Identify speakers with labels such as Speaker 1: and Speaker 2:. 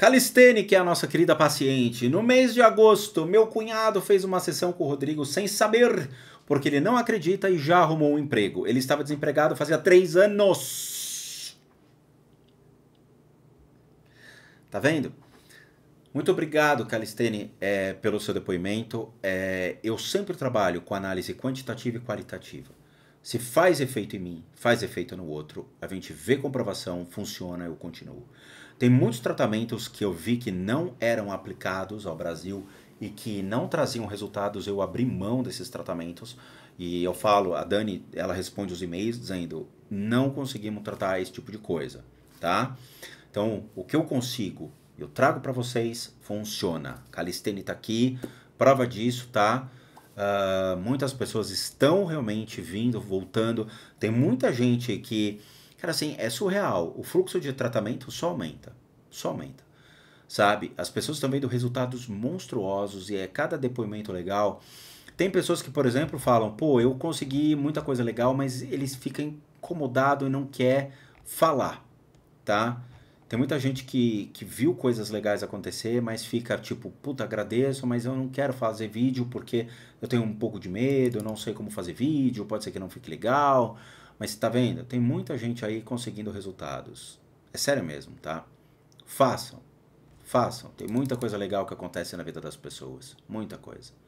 Speaker 1: Calistene, que é a nossa querida paciente. No mês de agosto, meu cunhado fez uma sessão com o Rodrigo sem saber, porque ele não acredita e já arrumou um emprego. Ele estava desempregado fazia três anos. Tá vendo? Muito obrigado, Calistene, é, pelo seu depoimento. É, eu sempre trabalho com análise quantitativa e qualitativa. Se faz efeito em mim, faz efeito no outro, a gente vê comprovação, funciona, eu continuo. Tem muitos tratamentos que eu vi que não eram aplicados ao Brasil e que não traziam resultados, eu abri mão desses tratamentos. E eu falo, a Dani, ela responde os e-mails dizendo: não conseguimos tratar esse tipo de coisa, tá? Então, o que eu consigo, eu trago para vocês, funciona. Calistene está aqui, prova disso, tá? Uh, muitas pessoas estão realmente vindo, voltando. Tem muita gente que, cara, assim, é surreal. O fluxo de tratamento só aumenta, só aumenta, sabe? As pessoas estão vendo resultados monstruosos e é cada depoimento legal. Tem pessoas que, por exemplo, falam: pô, eu consegui muita coisa legal, mas eles ficam incomodados e não quer falar, tá? Tem muita gente que, que viu coisas legais acontecer, mas fica tipo, puta, agradeço, mas eu não quero fazer vídeo porque eu tenho um pouco de medo, eu não sei como fazer vídeo, pode ser que não fique legal. Mas tá vendo? Tem muita gente aí conseguindo resultados. É sério mesmo, tá? Façam. Façam. Tem muita coisa legal que acontece na vida das pessoas. Muita coisa.